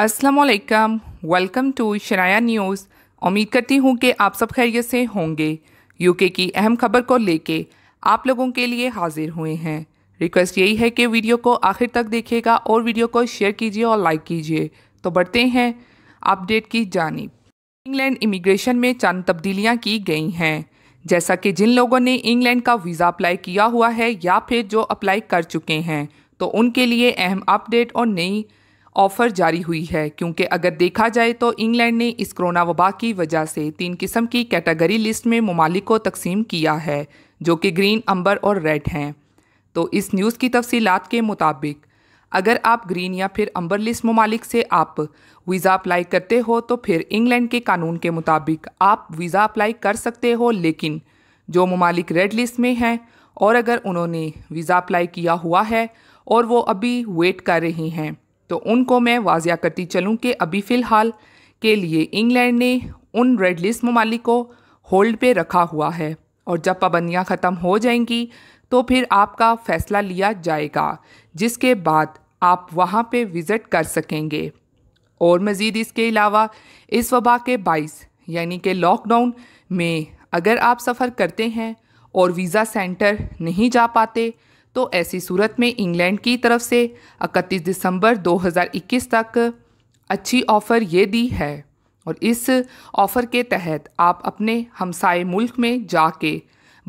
वालेकुम welcome to शराया news उम्मीद करती हूँ कि आप सब खैरियत से होंगे यूके की अहम खबर को लेके आप लोगों के लिए हाजिर हुए हैं रिक्वेस्ट यही है कि वीडियो को आखिर तक देखिएगा और वीडियो को शेयर कीजिए और लाइक कीजिए तो बढ़ते हैं अपडेट की जानिब इंग्लैंड इमिग्रेशन में चंद तब्दीलियाँ की गई हैं जैसा कि जिन लोगों ने इंग्लैंड का वीज़ा अप्लाई किया हुआ है या फिर जो अप्लाई कर चुके हैं तो उनके लिए अहम अपडेट और नई ऑफर जारी हुई है क्योंकि अगर देखा जाए तो इंग्लैंड ने इस कोरोना वबा की वजह से तीन किस्म की कैटेगरी लिस्ट में ममालिक को तकसीम किया है जो कि ग्रीन अंबर और रेड हैं तो इस न्यूज़ की तफसीत के मुताबिक अगर आप ग्रीन या फिर अंबर लिस्ट ममालिक से आप वीज़ा अप्लाई करते हो तो फिर इंग्लैंड के कानून के मुताबिक आप वीज़ा अप्लाई कर सकते हो लेकिन जो ममालिक रेड लिस्ट में हैं और अगर उन्होंने वीज़ा अप्लाई किया हुआ है और वो अभी वेट कर रही हैं तो उनको मैं वाजिया करती चलूँ कि अभी फ़िलहाल के लिए इंग्लैंड ने उन रेड लिस्ट ममालिक को होल्ड पे रखा हुआ है और जब पाबंदियाँ ख़त्म हो जाएंगी तो फिर आपका फ़ैसला लिया जाएगा जिसके बाद आप वहाँ पे विज़िट कर सकेंगे और मज़ीद इसके अलावा इस वबा के बाईस यानी कि लॉकडाउन में अगर आप सफ़र करते हैं और वीज़ा सेंटर नहीं जा पाते तो ऐसी सूरत में इंग्लैंड की तरफ से 31 दिसंबर 2021 तक अच्छी ऑफ़र ये दी है और इस ऑफ़र के तहत आप अपने हमसाए मुल्क में जाके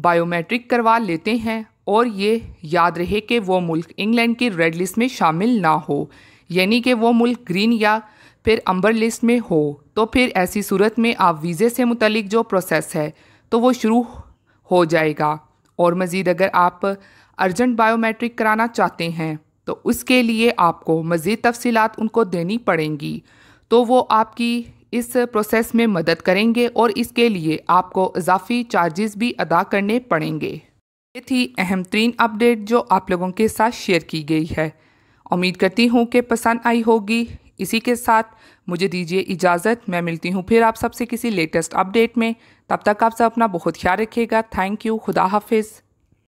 बायोमेट्रिक करवा लेते हैं और ये याद रहे कि वो मुल्क इंग्लैंड की रेड लिस्ट में शामिल ना हो यानी कि वो मुल्क ग्रीन या फिर अंबर लिस्ट में हो तो फिर ऐसी सूरत में आप वीज़े से मुतलिक जो प्रोसेस है तो वो शुरू हो जाएगा और मज़ीद अगर आप अर्जेंट बायोमेट्रिक कराना चाहते हैं तो उसके लिए आपको मज़ीद तफसीलात उनको देनी पड़ेंगी तो वो आपकी इस प्रोसेस में मदद करेंगे और इसके लिए आपको इजाफी चार्जेस भी अदा करने पड़ेंगे ये थी अहम तरीन अपडेट जो आप लोगों के साथ शेयर की गई है उम्मीद करती हूँ कि पसंद आई होगी इसी के साथ मुझे दीजिए इजाज़त मैं मिलती हूँ फिर आप सबसे किसी लेटेस्ट अपडेट में तब तक आप सब अपना बहुत ख्याल रखिएगा थैंक यू खुदा हाफिज़